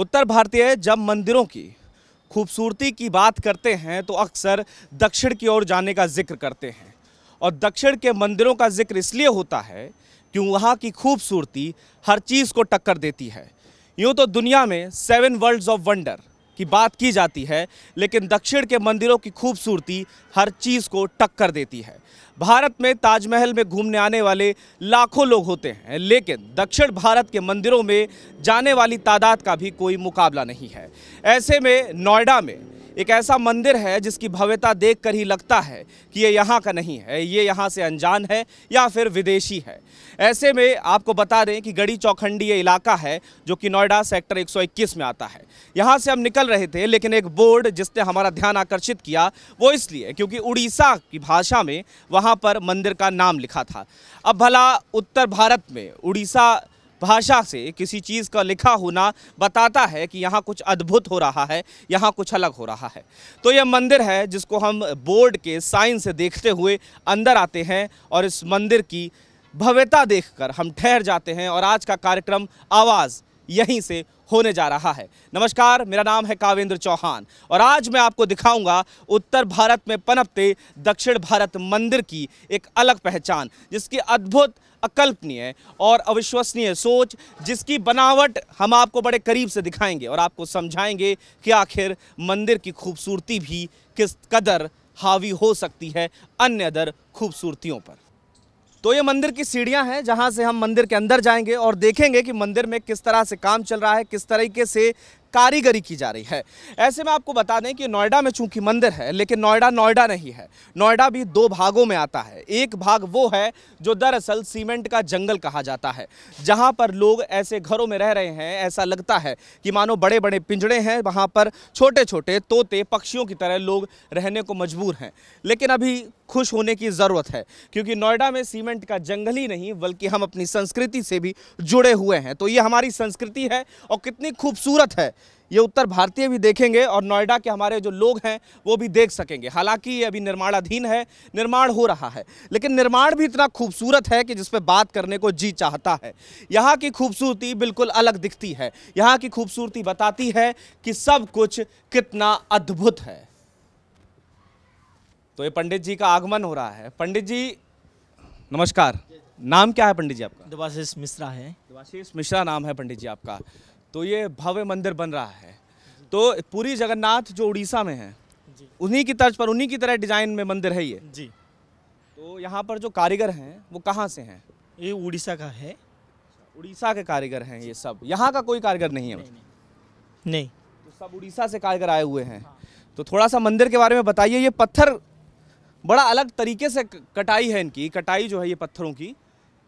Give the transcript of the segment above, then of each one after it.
उत्तर भारतीय जब मंदिरों की खूबसूरती की बात करते हैं तो अक्सर दक्षिण की ओर जाने का जिक्र करते हैं और दक्षिण के मंदिरों का जिक्र इसलिए होता है कि वहाँ की खूबसूरती हर चीज़ को टक्कर देती है यूँ तो दुनिया में सेवन वर्ल्ड्स ऑफ वंडर की बात की जाती है लेकिन दक्षिण के मंदिरों की खूबसूरती हर चीज़ को टक्कर देती है भारत में ताजमहल में घूमने आने वाले लाखों लोग होते हैं लेकिन दक्षिण भारत के मंदिरों में जाने वाली तादाद का भी कोई मुकाबला नहीं है ऐसे में नोएडा में एक ऐसा मंदिर है जिसकी भव्यता देखकर ही लगता है कि ये यहाँ का नहीं है ये यहाँ से अनजान है या फिर विदेशी है ऐसे में आपको बता दें कि गढ़ी चौखंडी ये इलाका है जो कि नोएडा सेक्टर 121 में आता है यहाँ से हम निकल रहे थे लेकिन एक बोर्ड जिसने हमारा ध्यान आकर्षित किया वो इसलिए क्योंकि उड़ीसा की भाषा में वहाँ पर मंदिर का नाम लिखा था अब भला उत्तर भारत में उड़ीसा भाषा से किसी चीज़ का लिखा होना बताता है कि यहाँ कुछ अद्भुत हो रहा है यहाँ कुछ अलग हो रहा है तो यह मंदिर है जिसको हम बोर्ड के साइन से देखते हुए अंदर आते हैं और इस मंदिर की भव्यता देखकर हम ठहर जाते हैं और आज का कार्यक्रम आवाज़ यहीं से होने जा रहा है नमस्कार मेरा नाम है कावेंद्र चौहान और आज मैं आपको दिखाऊंगा उत्तर भारत में पनपते दक्षिण भारत मंदिर की एक अलग पहचान जिसकी अद्भुत अकल्पनीय और अविश्वसनीय सोच जिसकी बनावट हम आपको बड़े करीब से दिखाएंगे और आपको समझाएंगे कि आखिर मंदिर की खूबसूरती भी किस कदर हावी हो सकती है अन्य अदर खूबसूरतियों पर तो ये मंदिर की सीढ़ियां हैं जहां से हम मंदिर के अंदर जाएंगे और देखेंगे कि मंदिर में किस तरह से काम चल रहा है किस तरीके से कारीगरी की जा रही है ऐसे में आपको बता दें कि नोएडा में चूंकि मंदिर है लेकिन नोएडा नोएडा नहीं है नोएडा भी दो भागों में आता है एक भाग वो है जो दरअसल सीमेंट का जंगल कहा जाता है जहाँ पर लोग ऐसे घरों में रह रहे हैं ऐसा लगता है कि मानो बड़े बड़े पिंजड़े हैं वहाँ पर छोटे छोटे तोते पक्षियों की तरह लोग रहने को मजबूर हैं लेकिन अभी खुश होने की ज़रूरत है क्योंकि नोएडा में सीमेंट का जंगल ही नहीं बल्कि हम अपनी संस्कृति से भी जुड़े हुए हैं तो ये हमारी संस्कृति है और कितनी खूबसूरत है ये उत्तर भारतीय भी देखेंगे और नोएडा के हमारे जो लोग हैं वो भी देख सकेंगे हालांकि ये अभी निर्माणाधीन है निर्माण हो रहा है लेकिन निर्माण भी इतना खूबसूरत है कि जिसपे बात करने को जी चाहता है यहाँ की खूबसूरती बिल्कुल अलग दिखती है यहाँ की खूबसूरती बताती है कि सब कुछ कितना अद्भुत है तो ये पंडित जी का आगमन हो रहा है पंडित जी नमस्कार नाम क्या है पंडित जी आपका देवाशीष मिश्रा है देवाशीष मिश्रा नाम है पंडित जी आपका तो ये भव्य मंदिर बन रहा है तो पूरी जगन्नाथ जो उड़ीसा में है उन्हीं की तर्ज पर उन्हीं की तरह डिजाइन में मंदिर है ये जी तो यहाँ पर जो कारीगर हैं वो कहाँ से हैं ये उड़ीसा का है उड़ीसा के कारीगर हैं ये सब यहाँ का कोई कारीगर नहीं है नहीं, नहीं।, नहीं। तो सब उड़ीसा से कारीगर आए हुए हैं तो थोड़ा सा मंदिर के बारे में बताइए ये पत्थर बड़ा अलग तरीके से कटाई है इनकी कटाई जो है ये पत्थरों की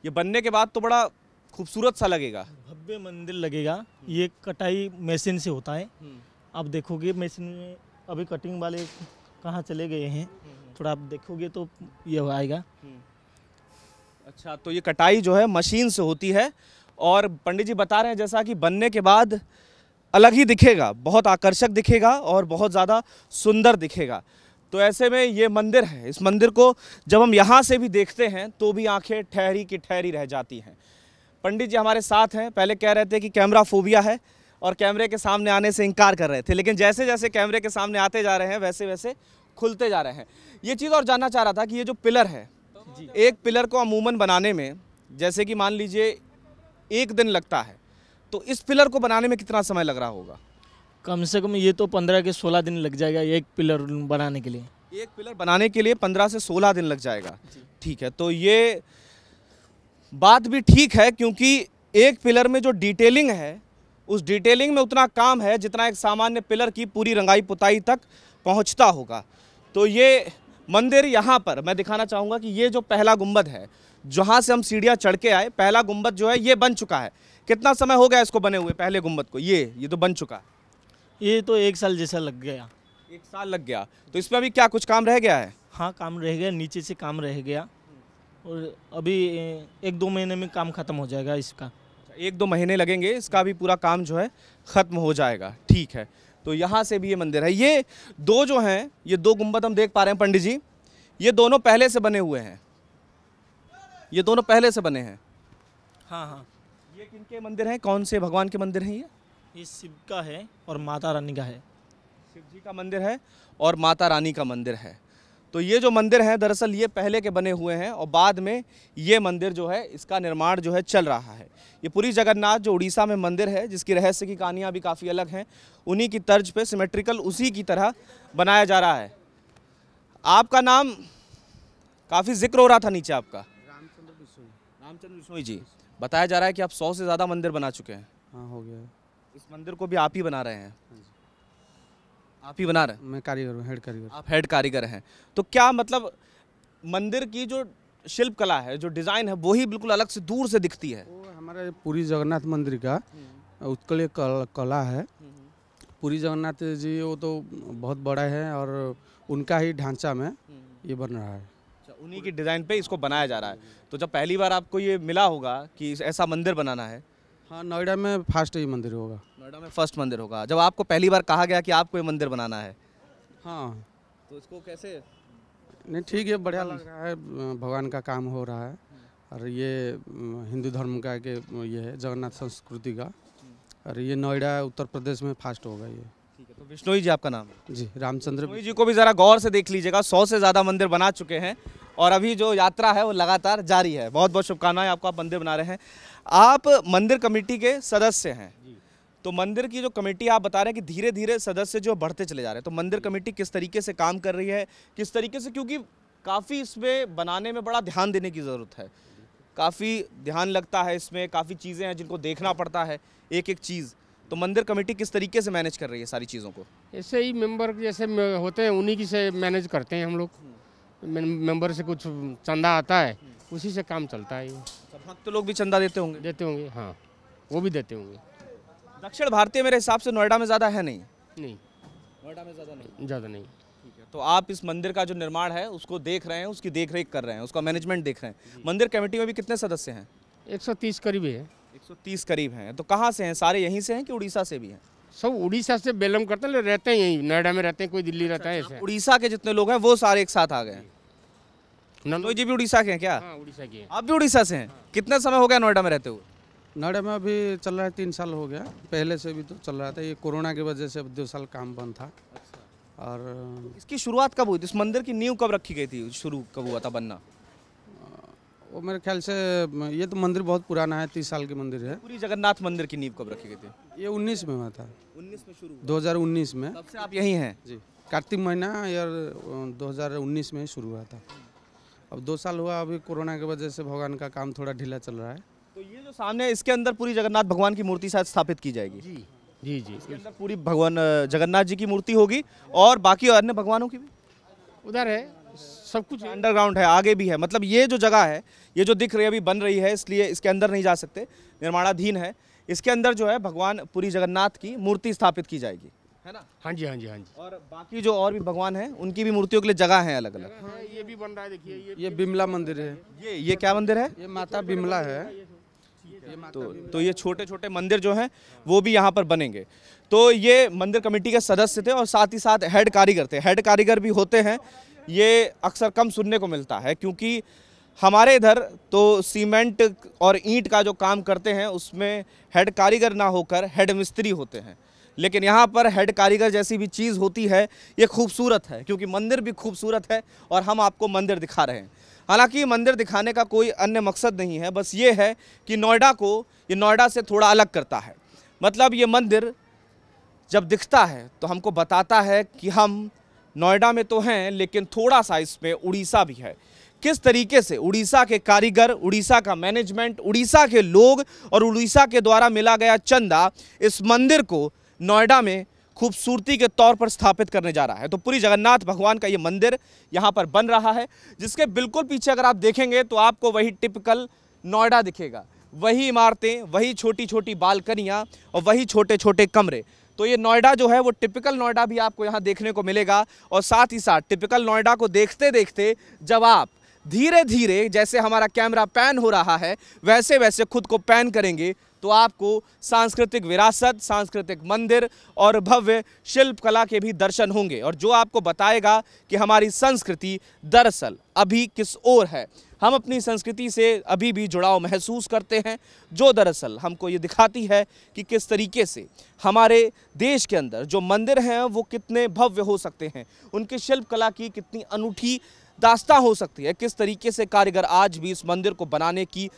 ये बनने के बाद तो बड़ा खूबसूरत सा लगेगा नब्बे मंदिर लगेगा हम्म। ये कटाई मशीन से होता है हम्म। आप देखोगे मशीन में अभी कटिंग वाले कहाँ चले गए हैं हम्म, थोड़ा आप देखोगे तो ये आएगा अच्छा तो ये कटाई जो है मशीन से होती है और पंडित जी बता रहे हैं जैसा कि बनने के बाद अलग ही दिखेगा बहुत आकर्षक दिखेगा और बहुत ज़्यादा सुंदर दिखेगा तो ऐसे में ये मंदिर है इस मंदिर को जब हम यहाँ से भी देखते हैं तो भी आंखें ठहरी की ठहरी रह जाती हैं पंडित जी हमारे साथ हैं पहले कह रहे थे कि कैमरा फोबिया है और कैमरे के सामने आने से इनकार कर रहे थे लेकिन जैसे जैसे कैमरे के सामने आते जा रहे हैं वैसे वैसे खुलते जा रहे हैं ये चीज़ और जानना चाह रहा था कि ये जो पिलर है जी एक पिलर को अमूमन बनाने में जैसे कि मान लीजिए एक दिन लगता है तो इस पिलर को बनाने में कितना समय लग रहा होगा कम से कम ये तो पंद्रह के सोलह दिन लग जाएगा एक पिलर बनाने के लिए एक पिलर बनाने के लिए पंद्रह से सोलह दिन लग जाएगा ठीक है तो ये बात भी ठीक है क्योंकि एक पिलर में जो डिटेलिंग है उस डिटेलिंग में उतना काम है जितना एक सामान्य पिलर की पूरी रंगाई पुताई तक पहुंचता होगा तो ये मंदिर यहाँ पर मैं दिखाना चाहूँगा कि ये जो पहला गुम्बद है जहाँ से हम सीढ़ियाँ चढ़ के आए पहला गुम्बद जो है ये बन चुका है कितना समय हो गया इसको बने हुए पहले गुम्बद को ये ये तो बन चुका ये तो एक साल जैसा लग गया एक साल लग गया तो इसमें अभी क्या कुछ काम रह गया है हाँ काम रह गया नीचे से काम रह गया और अभी एक दो महीने में काम ख़त्म हो जाएगा इसका अच्छा, एक दो महीने लगेंगे इसका भी पूरा काम जो है ख़त्म हो जाएगा ठीक है तो यहाँ से भी ये मंदिर है ये दो जो हैं ये दो गुम्बद हम देख पा रहे हैं पंडित जी ये दोनों पहले से बने हुए हैं ये दोनों पहले से बने हैं हाँ हाँ ये किन के मंदिर हैं कौन से भगवान के मंदिर हैं ये ये शिव का है और माता रानी का है शिव जी का मंदिर है और माता रानी का मंदिर है तो ये जो मंदिर हैं दरअसल ये पहले के बने हुए हैं और बाद में ये मंदिर जो है इसका निर्माण जो है चल रहा है ये पुरी जगन्नाथ जो उड़ीसा में मंदिर है जिसकी रहस्य की कहानियाँ भी काफ़ी अलग हैं उन्हीं की तर्ज पे सिमेट्रिकल उसी की तरह बनाया जा रहा है आपका नाम काफ़ी जिक्र हो रहा था नीचे आपका रामचंद्र बिश्नोई रामचंद्र बिश्नोई जी बताया जा रहा है कि आप सौ से ज़्यादा मंदिर बना चुके हैं हाँ हो गया इस मंदिर को भी आप ही बना रहे हैं हाँ आप ही बना रहे हैं मैं कारीगर हूँ हेड कारीगर आप हेड कारीगर हैं तो क्या मतलब मंदिर की जो शिल्प कला है जो डिज़ाइन है वो ही बिल्कुल अलग से दूर से दिखती है वो हमारे पूरी जगन्नाथ मंदिर का उत्कल कल, कला है पूरी जगन्नाथ जी वो तो बहुत बड़ा है और उनका ही ढांचा में ये बन रहा है अच्छा, उन्हीं की डिज़ाइन पे इसको बनाया जा रहा है तो जब पहली बार आपको ये मिला होगा कि ऐसा मंदिर बनाना है हाँ नोएडा में फास्ट ये मंदिर होगा नोएडा में फर्स्ट मंदिर होगा जब आपको पहली बार कहा गया कि आपको ये मंदिर बनाना है हाँ तो इसको कैसे नहीं ठीक है बढ़िया लग रहा है भगवान का काम हो रहा है और ये हिंदू धर्म का के ये है जगन्नाथ संस्कृति का और ये नोएडा उत्तर प्रदेश में फास्ट होगा ये तो विष्णोई जी आपका नाम जी रामचंद्र जी को भी ज़रा गौर से देख लीजिएगा सौ से ज़्यादा मंदिर बना चुके हैं और अभी जो यात्रा है वो लगातार जारी है बहुत बहुत शुभकामनाएं आपको आप मंदिर बना रहे हैं आप मंदिर कमेटी के सदस्य हैं तो मंदिर की जो कमेटी आप बता रहे हैं कि धीरे धीरे सदस्य जो बढ़ते चले जा रहे हैं तो मंदिर कमेटी किस तरीके से काम कर रही है किस तरीके से क्योंकि काफ़ी इसमें बनाने में बड़ा ध्यान देने की ज़रूरत है काफ़ी ध्यान लगता है इसमें काफ़ी चीज़ें हैं जिनको देखना पड़ता है एक एक चीज़ तो मंदिर कमेटी किस तरीके से मैनेज कर रही है सारी चीज़ों को ऐसे ही मेंबर जैसे होते हैं उन्हीं की से मैनेज करते हैं हम लोग मेंबर से कुछ चंदा आता है उसी से काम चलता है ये अच्छा, भक्त तो लोग भी चंदा देते होंगे देते होंगे हाँ वो भी देते होंगे दक्षिण भारतीय मेरे हिसाब से नोएडा में ज़्यादा है नहीं नहीं नोएडा में ज़्यादा नहीं ज़्यादा नहीं ठीक है तो आप इस मंदिर का जो निर्माण है उसको देख रहे हैं उसकी देख रेख कर रहे हैं उसका मैनेजमेंट देख रहे हैं मंदिर कमेटी में भी कितने सदस्य हैं 130 करीब है 130 करीब हैं तो कहाँ से हैं सारे यहीं से हैं कि उड़ीसा से भी हैं सब उड़ीसा से बेलम करते हैं रहते हैं यहीं नोएडा में रहते हैं कोई दिल्ली अच्छा, रहता है अच्छा, उड़ीसा के जितने लोग हैं वो सारे एक साथ आ गए नंदोई जी भी उड़ीसा के हैं क्या हाँ, उड़ीसा के आप भी उड़ीसा से हैं हाँ। कितना समय हो गया नोएडा में रहते हुए नड़े में अभी चल रहा है तीन साल हो गया पहले से भी तो चल रहा था ये कोरोना की वजह से अब दो साल काम बंद था अच्छा। और इसकी शुरुआत कब हुई थी इस मंदिर की नींव कब रखी गई थी शुरू कब हुआ था बनना वो मेरे ख्याल से ये तो मंदिर बहुत पुराना है तीस साल की मंदिर है पूरी जगन्नाथ मंदिर की नींव कब रखी गई थी ये उन्नीस में हुआ था उन्नीस में शुरू दो हज़ार उन्नीस में तब से आप यही हैं जी कार्तिक महीना यार दो हज़ार उन्नीस में शुरू हुआ था अब दो साल हुआ अभी कोरोना की वजह से भगवान का काम थोड़ा ढीला चल रहा है तो ये जो सामने इसके अंदर पूरी जगन्नाथ भगवान की मूर्ति शायद स्थापित की जाएगी जी जी जी इसके अंदर पूरी भगवान जगन्नाथ जी की मूर्ति होगी और बाकी अन्य भगवानों की भी उधर है सब कुछ अंडरग्राउंड है आगे भी है मतलब ये जो जगह है ये जो दिख रही है अभी बन रही है इसलिए इसके अंदर नहीं जा सकते निर्माणाधीन है इसके अंदर जो है भगवान पूरी जगन्नाथ की मूर्ति स्थापित की जाएगी है ना हाँ जी हाँ जी हाँ जी और बाकी जो और भी भगवान हैं उनकी भी मूर्तियों के लिए जगह है अलग अलग हाँ, ये भी बन रहा है देखिए ये बिमला मंदिर है ये ये क्या मंदिर है ये माता बिमला है तो तो ये छोटे छोटे मंदिर जो हैं वो भी यहाँ पर बनेंगे तो ये मंदिर कमेटी के सदस्य थे और साथ ही साथ हेड कारीगर थे हेड कारीगर भी होते हैं ये अक्सर कम सुनने को मिलता है क्योंकि हमारे इधर तो सीमेंट और ईंट का जो काम करते हैं उसमें हेड कारीगर ना होकर हेड मिस्त्री होते हैं लेकिन यहाँ पर हेड कारीगर जैसी भी चीज़ होती है ये खूबसूरत है क्योंकि मंदिर भी खूबसूरत है और हम आपको मंदिर दिखा रहे हैं हालांकि मंदिर दिखाने का कोई अन्य मकसद नहीं है बस ये है कि नोएडा को ये नोएडा से थोड़ा अलग करता है मतलब ये मंदिर जब दिखता है तो हमको बताता है कि हम नोएडा में तो हैं लेकिन थोड़ा सा इसमें उड़ीसा भी है किस तरीके से उड़ीसा के कारीगर उड़ीसा का मैनेजमेंट उड़ीसा के लोग और उड़ीसा के द्वारा मिला गया चंदा इस मंदिर को नोएडा में खूबसूरती के तौर पर स्थापित करने जा रहा है तो पूरी जगन्नाथ भगवान का ये मंदिर यहाँ पर बन रहा है जिसके बिल्कुल पीछे अगर आप देखेंगे तो आपको वही टिपिकल नोएडा दिखेगा वही इमारतें वही छोटी छोटी बालकनियाँ और वही छोटे छोटे कमरे तो ये नोएडा जो है वो टिपिकल नोएडा भी आपको यहाँ देखने को मिलेगा और साथ ही साथ टिपिकल नोएडा को देखते देखते जब आप धीरे धीरे जैसे हमारा कैमरा पैन हो रहा है वैसे वैसे खुद को पैन करेंगे तो आपको सांस्कृतिक विरासत सांस्कृतिक मंदिर और भव्य शिल्प कला के भी दर्शन होंगे और जो आपको बताएगा कि हमारी संस्कृति दरअसल अभी किस ओर है हम अपनी संस्कृति से अभी भी जुड़ाव महसूस करते हैं जो दरअसल हमको ये दिखाती है कि किस तरीके से हमारे देश के अंदर जो मंदिर हैं वो कितने भव्य हो सकते हैं उनकी कला की कितनी अनूठी दास्ता हो सकती है किस तरीके से कारीगर आज भी इस मंदिर को बनाने की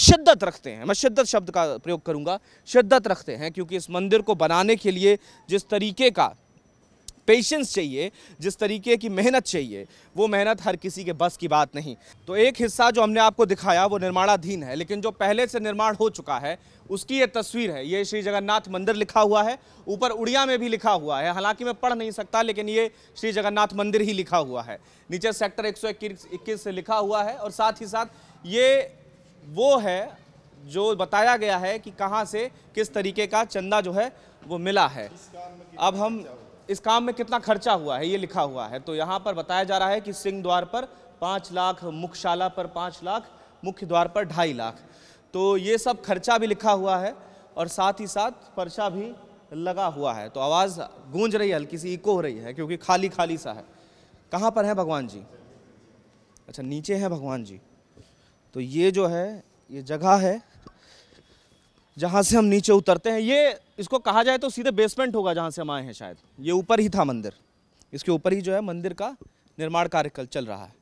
शिद्दत रखते हैं मैं शिद्दत शब्द का प्रयोग करूँगा शिद्दत रखते हैं क्योंकि इस मंदिर को बनाने के लिए जिस तरीके का पेशेंस चाहिए जिस तरीके की मेहनत चाहिए वो मेहनत हर किसी के बस की बात नहीं तो एक हिस्सा जो हमने आपको दिखाया वो निर्माणाधीन है लेकिन जो पहले से निर्माण हो चुका है उसकी ये तस्वीर है ये श्री जगन्नाथ मंदिर लिखा हुआ है ऊपर उड़िया में भी लिखा हुआ है हालांकि मैं पढ़ नहीं सकता लेकिन ये श्री जगन्नाथ मंदिर ही लिखा हुआ है नीचे सेक्टर एक से लिखा हुआ है और साथ ही साथ ये वो है जो बताया गया है कि कहाँ से किस तरीके का चंदा जो है वो मिला है अब हम इस काम में कितना खर्चा हुआ है ये लिखा हुआ है तो यहाँ पर बताया जा रहा है कि सिंह द्वार पर पाँच लाख मुख्यशाला पर पाँच लाख मुख्य द्वार पर ढाई लाख तो ये सब खर्चा भी लिखा हुआ है और साथ ही साथ पर्चा भी लगा हुआ है तो आवाज़ गूंज रही है हल्की सी इको हो रही है क्योंकि खाली खाली सा है कहाँ पर है भगवान जी अच्छा नीचे है भगवान जी तो ये जो है ये जगह है जहाँ से हम नीचे उतरते हैं ये इसको कहा जाए तो सीधे बेसमेंट होगा जहाँ से हम आए हैं शायद ये ऊपर ही था मंदिर इसके ऊपर ही जो है मंदिर का निर्माण कार्य कल चल रहा है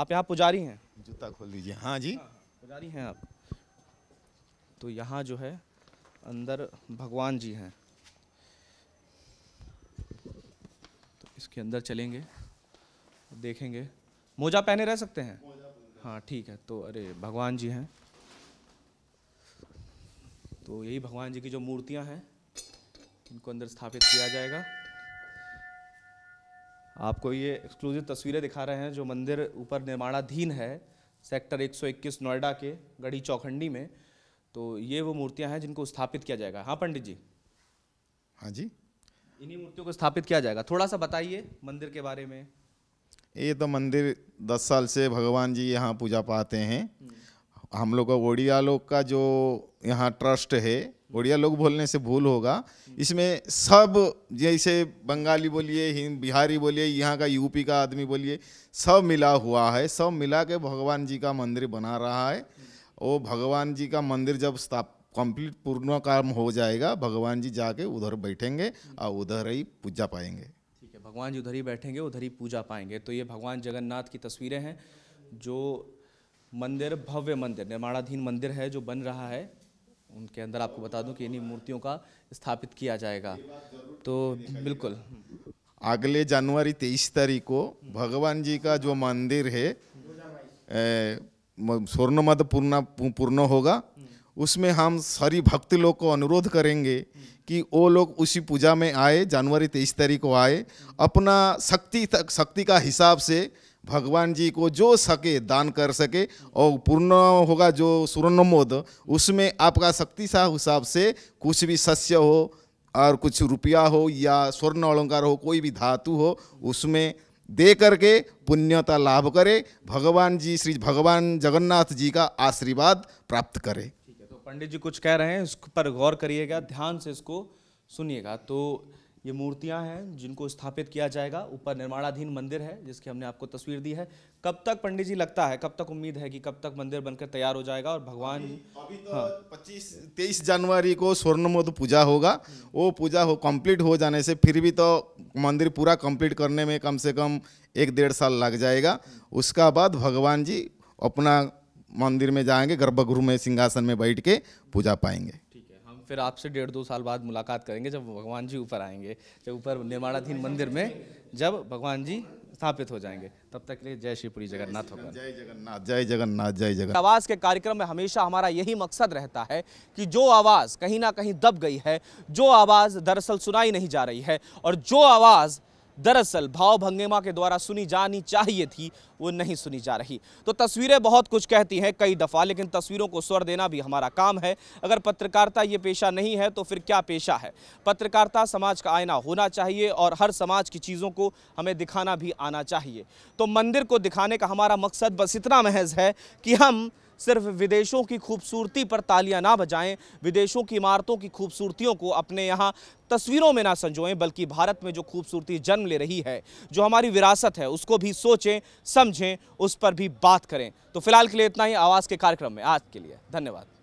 आप यहाँ पुजारी हैं जूता खोल दीजिए हाँ जी हाँ, पुजारी हैं आप तो यहाँ जो है अंदर भगवान जी हैं तो इसके अंदर चलेंगे देखेंगे मोजा पहने रह सकते हैं हाँ ठीक है तो अरे भगवान जी हैं तो यही भगवान जी की जो मूर्तियाँ हैं इनको अंदर स्थापित किया जाएगा आपको ये एक्सक्लूसिव तस्वीरें दिखा रहे हैं जो मंदिर ऊपर निर्माणाधीन है सेक्टर 121 नोएडा के गढ़ी चौखंडी में तो ये वो मूर्तियां हैं जिनको स्थापित किया जाएगा हाँ पंडित जी हाँ जी इन्हीं मूर्तियों को स्थापित किया जाएगा थोड़ा सा बताइए मंदिर के बारे में ये तो मंदिर दस साल से भगवान जी यहाँ पूजा पाते हैं हम लोग का ओडिया लोग का जो यहाँ ट्रस्ट है ओडिया लोग बोलने से भूल होगा इसमें सब जैसे बंगाली बोलिए हिंद बिहारी बोलिए यहाँ का यूपी का आदमी बोलिए सब मिला हुआ है सब मिला के भगवान जी का मंदिर बना रहा है वो भगवान जी का मंदिर जब स्थाप कंप्लीट पूर्ण काम हो जाएगा भगवान जी जाके उधर बैठेंगे और उधर ही पूजा पाएंगे भगवान जी उधर ही बैठेंगे उधर ही पूजा पाएंगे तो ये भगवान जगन्नाथ की तस्वीरें हैं जो मंदिर भव्य मंदिर निर्माणाधीन मंदिर है जो बन रहा है उनके अंदर आपको बता दूं कि इन्हीं मूर्तियों का स्थापित किया जाएगा तो बिल्कुल अगले जनवरी तेईस तारीख को भगवान जी का जो मंदिर है स्वर्ण पूर्ण पूर्ण होगा उसमें हम सारी भक्ति लोग को अनुरोध करेंगे कि वो लोग उसी पूजा में आए जनवरी तेईस तारीख को आए अपना शक्ति तक शक्ति का हिसाब से भगवान जी को जो सके दान कर सके और पूर्ण होगा जो सूर्यनमोद उसमें आपका शक्ति सा हिसाब से कुछ भी सस्य हो और कुछ रुपया हो या स्वर्ण अलंकार हो कोई भी धातु हो उसमें दे करके पुण्यता लाभ करे भगवान जी श्री भगवान जगन्नाथ जी का आशीर्वाद प्राप्त करे पंडित जी कुछ कह रहे हैं इस पर गौर करिएगा ध्यान से इसको सुनिएगा तो ये मूर्तियां हैं जिनको स्थापित किया जाएगा ऊपर निर्माणाधीन मंदिर है जिसकी हमने आपको तस्वीर दी है कब तक पंडित जी लगता है कब तक उम्मीद है कि कब तक मंदिर बनकर तैयार हो जाएगा और भगवान अभी, अभी तो हाँ। पच्चीस तेईस जनवरी को स्वर्णमोद पूजा होगा वो पूजा हो कंप्लीट हो जाने से फिर भी तो मंदिर पूरा कम्प्लीट करने में कम से कम एक डेढ़ साल लग जाएगा उसका बाद भगवान जी अपना मंदिर में जाएंगे गर्भगृह में सिंहासन में बैठ के पूजा पाएंगे फिर आपसे डेढ़ दो साल बाद मुलाकात करेंगे जब भगवान जी ऊपर आएंगे जब ऊपर निर्माणाधीन मंदिर में जब भगवान जी स्थापित हो जाएंगे तब तक के लिए जय श्रीपुरी जगन्नाथ होगा जय जगन्नाथ जय जगन्नाथ जय जगन्नाथ आवाज़ के कार्यक्रम में हमेशा हमारा यही मकसद रहता है कि जो आवाज़ कहीं ना कहीं दब गई है जो आवाज़ दरअसल सुनाई नहीं जा रही है और जो आवाज़ दरअसल भाव भंगेमा के द्वारा सुनी जानी चाहिए थी वो नहीं सुनी जा रही तो तस्वीरें बहुत कुछ कहती हैं कई दफ़ा लेकिन तस्वीरों को स्वर देना भी हमारा काम है अगर पत्रकारिता ये पेशा नहीं है तो फिर क्या पेशा है पत्रकारिता समाज का आईना होना चाहिए और हर समाज की चीज़ों को हमें दिखाना भी आना चाहिए तो मंदिर को दिखाने का हमारा मकसद बस इतना महज है कि हम सिर्फ विदेशों की खूबसूरती पर तालियां ना बजाएं विदेशों की इमारतों की खूबसूरतियों को अपने यहाँ तस्वीरों में ना संजोएं बल्कि भारत में जो खूबसूरती जन्म ले रही है जो हमारी विरासत है उसको भी सोचें समझें उस पर भी बात करें तो फिलहाल के लिए इतना ही आवाज़ के कार्यक्रम में आज के लिए धन्यवाद